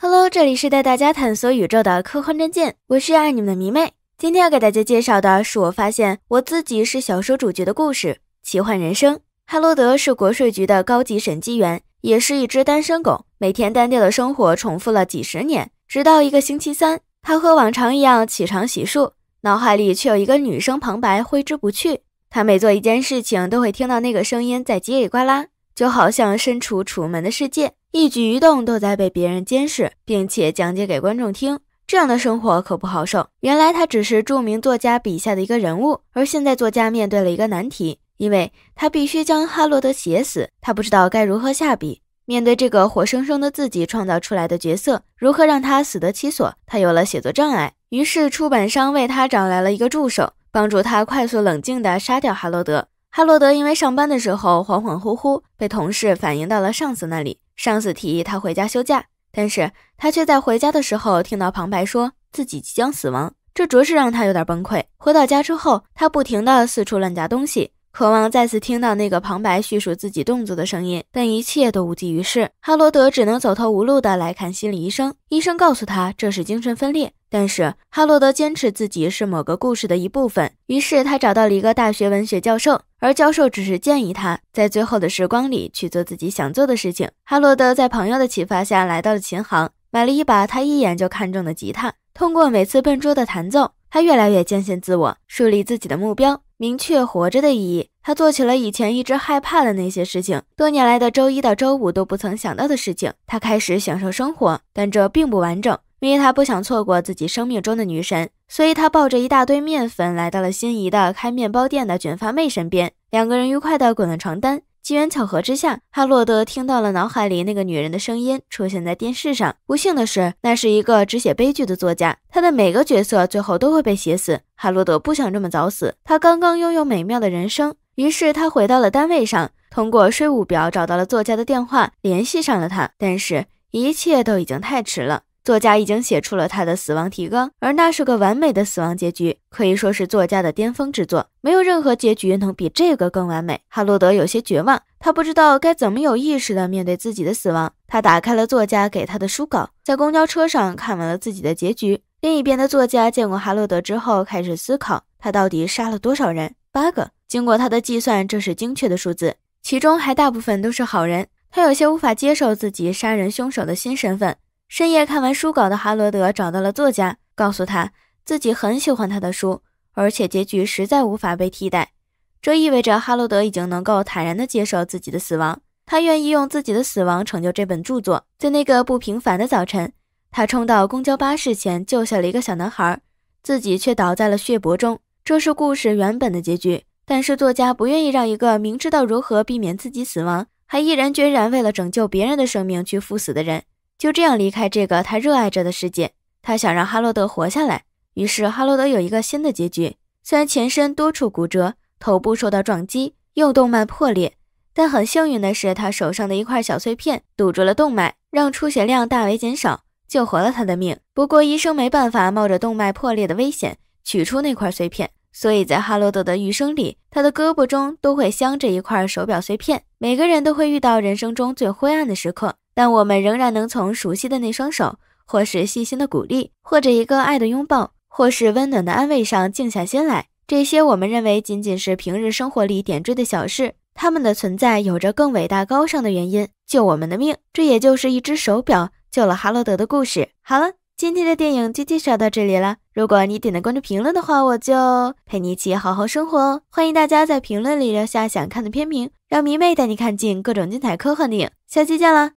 Hello，这里是带大家探索宇宙的科幻战舰，我是爱你们的迷妹。今天要给大家介绍的是我发现我自己是小说主角的故事——奇幻人生。哈罗德是国税局的高级审计员，也是一只单身狗。每天单调的生活重复了几十年，直到一个星期三，他和往常一样起床洗漱，脑海里却有一个女生旁白挥之不去。他每做一件事情，都会听到那个声音在叽里呱啦。就好像身处楚门的世界，一举一动都在被别人监视，并且讲解给观众听。这样的生活可不好受。原来他只是著名作家笔下的一个人物，而现在作家面对了一个难题，因为他必须将哈罗德写死。他不知道该如何下笔。面对这个活生生的自己创造出来的角色，如何让他死得其所？他有了写作障碍。于是出版商为他找来了一个助手，帮助他快速冷静地杀掉哈罗德。哈罗德因为上班的时候恍恍惚惚，被同事反映到了上司那里。上司提议他回家休假，但是他却在回家的时候听到旁白说自己即将死亡，这着实让他有点崩溃。回到家之后，他不停的四处乱夹东西。渴望再次听到那个旁白叙述自己动作的声音，但一切都无济于事。哈罗德只能走投无路地来看心理医生。医生告诉他这是精神分裂，但是哈罗德坚持自己是某个故事的一部分。于是他找到了一个大学文学教授，而教授只是建议他在最后的时光里去做自己想做的事情。哈罗德在朋友的启发下来到了琴行，买了一把他一眼就看中的吉他。通过每次笨拙的弹奏，他越来越坚信自我，树立自己的目标。明确活着的意义，他做起了以前一直害怕的那些事情，多年来的周一到周五都不曾想到的事情。他开始享受生活，但这并不完整。因为他不想错过自己生命中的女神，所以他抱着一大堆面粉来到了心仪的开面包店的卷发妹身边，两个人愉快地滚了床单。机缘巧合之下，哈洛德听到了脑海里那个女人的声音出现在电视上。不幸的是，那是一个只写悲剧的作家，他的每个角色最后都会被写死。哈洛德不想这么早死，他刚刚拥有美妙的人生。于是他回到了单位上，通过税务表找到了作家的电话，联系上了他。但是，一切都已经太迟了。作家已经写出了他的死亡提纲，而那是个完美的死亡结局，可以说是作家的巅峰之作。没有任何结局能比这个更完美。哈洛德有些绝望，他不知道该怎么有意识的面对自己的死亡。他打开了作家给他的书稿，在公交车上看完了自己的结局。另一边的作家见过哈洛德之后，开始思考他到底杀了多少人？八个。经过他的计算，这是精确的数字，其中还大部分都是好人。他有些无法接受自己杀人凶手的新身份。深夜看完书稿的哈罗德找到了作家，告诉他自己很喜欢他的书，而且结局实在无法被替代。这意味着哈罗德已经能够坦然地接受自己的死亡，他愿意用自己的死亡成就这本著作。在那个不平凡的早晨，他冲到公交巴士前救下了一个小男孩，自己却倒在了血泊中。这是故事原本的结局，但是作家不愿意让一个明知道如何避免自己死亡，还毅然决然为了拯救别人的生命去赴死的人。就这样离开这个他热爱着的世界。他想让哈罗德活下来，于是哈罗德有一个新的结局。虽然全身多处骨折，头部受到撞击，右动脉破裂，但很幸运的是，他手上的一块小碎片堵住了动脉，让出血量大为减少，救活了他的命。不过医生没办法冒着动脉破裂的危险取出那块碎片，所以在哈罗德的余生里，他的胳膊中都会镶着一块手表碎片。每个人都会遇到人生中最灰暗的时刻。但我们仍然能从熟悉的那双手，或是细心的鼓励，或者一个爱的拥抱，或是温暖的安慰上静下心来。这些我们认为仅仅是平日生活里点缀的小事，他们的存在有着更伟大高尚的原因，救我们的命。这也就是一只手表救了哈罗德的故事。好了，今天的电影就介绍到这里了。如果你点的关注评论的话，我就陪你一起好好生活哦。欢迎大家在评论里留下想看的片名，让迷妹带你看尽各种精彩科幻电影。下期见了。